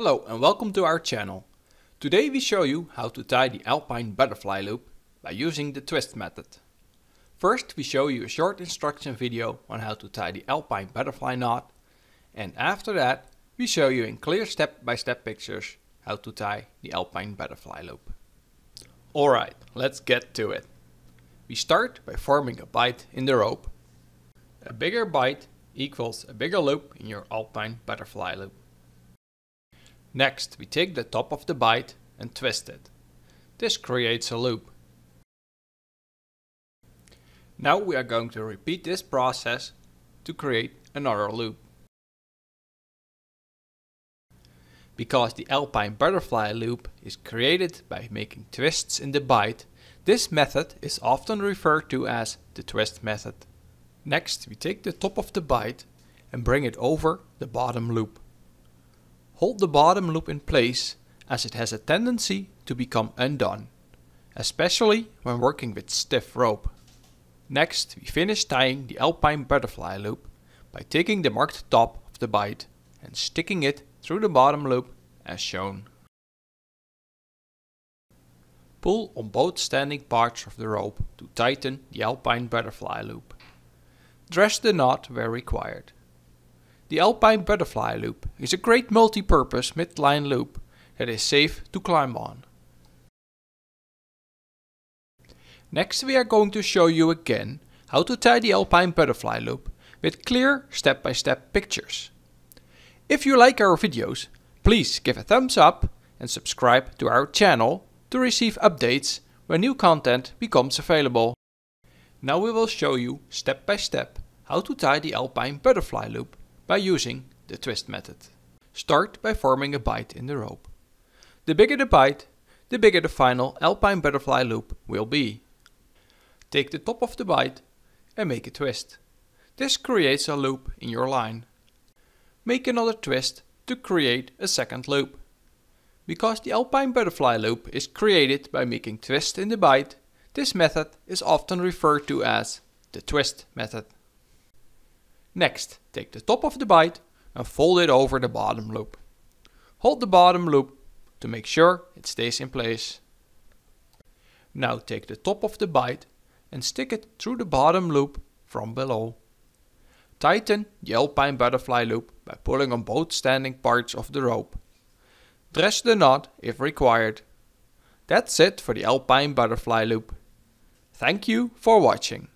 Hello and welcome to our channel. Today we show you how to tie the alpine butterfly loop by using the twist method. First we show you a short instruction video on how to tie the alpine butterfly knot and after that we show you in clear step-by-step -step pictures how to tie the alpine butterfly loop. Alright, let's get to it. We start by forming a bite in the rope. A bigger bite equals a bigger loop in your alpine butterfly loop. Next, we take the top of the bite and twist it. This creates a loop. Now we are going to repeat this process to create another loop. Because the alpine butterfly loop is created by making twists in the bite, this method is often referred to as the twist method. Next, we take the top of the bite and bring it over the bottom loop. Hold the bottom loop in place as it has a tendency to become undone, especially when working with stiff rope. Next, we finish tying the alpine butterfly loop by taking the marked top of the bite and sticking it through the bottom loop as shown. Pull on both standing parts of the rope to tighten the alpine butterfly loop. Dress the knot where required. The Alpine Butterfly Loop is a great multi-purpose midline loop that is safe to climb on. Next we are going to show you again how to tie the Alpine Butterfly Loop with clear step-by-step -step pictures. If you like our videos, please give a thumbs up and subscribe to our channel to receive updates when new content becomes available. Now we will show you step by step how to tie the Alpine Butterfly Loop by using the twist method. Start by forming a bite in the rope. The bigger the bite, the bigger the final alpine butterfly loop will be. Take the top of the bite and make a twist. This creates a loop in your line. Make another twist to create a second loop. Because the alpine butterfly loop is created by making twists in the bite, this method is often referred to as the twist method. Next, take the top of the bite and fold it over the bottom loop. Hold the bottom loop to make sure it stays in place. Now take the top of the bite and stick it through the bottom loop from below. Tighten the alpine butterfly loop by pulling on both standing parts of the rope. Dress the knot if required. That's it for the alpine butterfly loop. Thank you for watching.